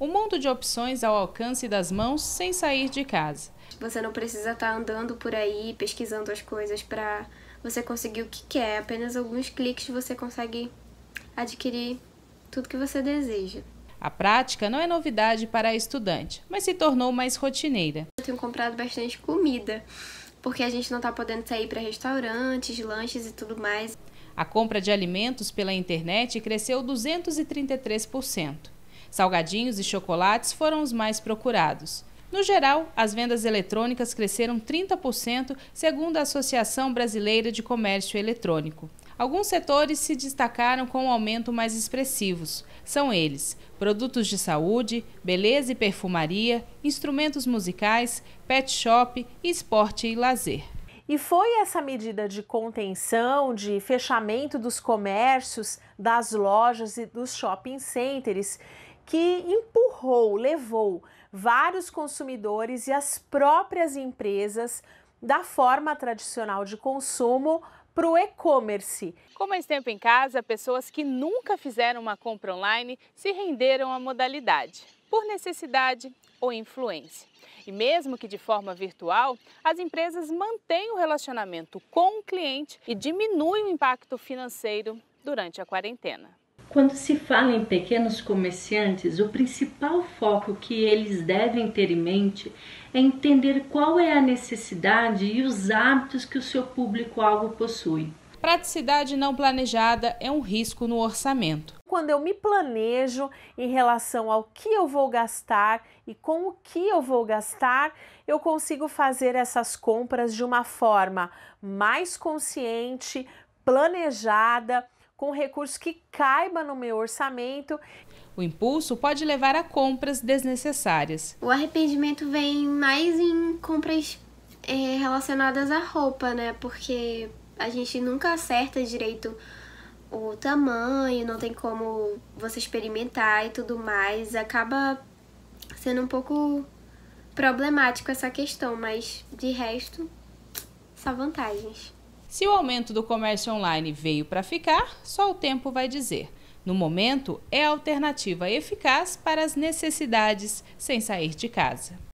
Um mundo de opções ao alcance das mãos sem sair de casa. Você não precisa estar tá andando por aí pesquisando as coisas para você conseguir o que quer. Apenas alguns cliques você consegue adquirir tudo que você deseja. A prática não é novidade para a estudante, mas se tornou mais rotineira. Eu tenho comprado bastante comida, porque a gente não está podendo sair para restaurantes, lanches e tudo mais. A compra de alimentos pela internet cresceu 233%. Salgadinhos e chocolates foram os mais procurados. No geral, as vendas eletrônicas cresceram 30%, segundo a Associação Brasileira de Comércio Eletrônico. Alguns setores se destacaram com um aumento mais expressivos. São eles: produtos de saúde, beleza e perfumaria, instrumentos musicais, pet shop, esporte e lazer. E foi essa medida de contenção, de fechamento dos comércios, das lojas e dos shopping centers que empurrou, levou vários consumidores e as próprias empresas da forma tradicional de consumo para o e-commerce. Com mais tempo em casa, pessoas que nunca fizeram uma compra online se renderam à modalidade, por necessidade ou influência. E mesmo que de forma virtual, as empresas mantêm o relacionamento com o cliente e diminuem o impacto financeiro durante a quarentena. Quando se fala em pequenos comerciantes, o principal foco que eles devem ter em mente é entender qual é a necessidade e os hábitos que o seu público-alvo possui. Praticidade não planejada é um risco no orçamento. Quando eu me planejo em relação ao que eu vou gastar e com o que eu vou gastar, eu consigo fazer essas compras de uma forma mais consciente, planejada com recurso que caiba no meu orçamento. O impulso pode levar a compras desnecessárias. O arrependimento vem mais em compras é, relacionadas à roupa, né? Porque a gente nunca acerta direito o tamanho, não tem como você experimentar e tudo mais. Acaba sendo um pouco problemático essa questão, mas de resto, só vantagens. Se o aumento do comércio online veio para ficar, só o tempo vai dizer. No momento, é a alternativa eficaz para as necessidades sem sair de casa.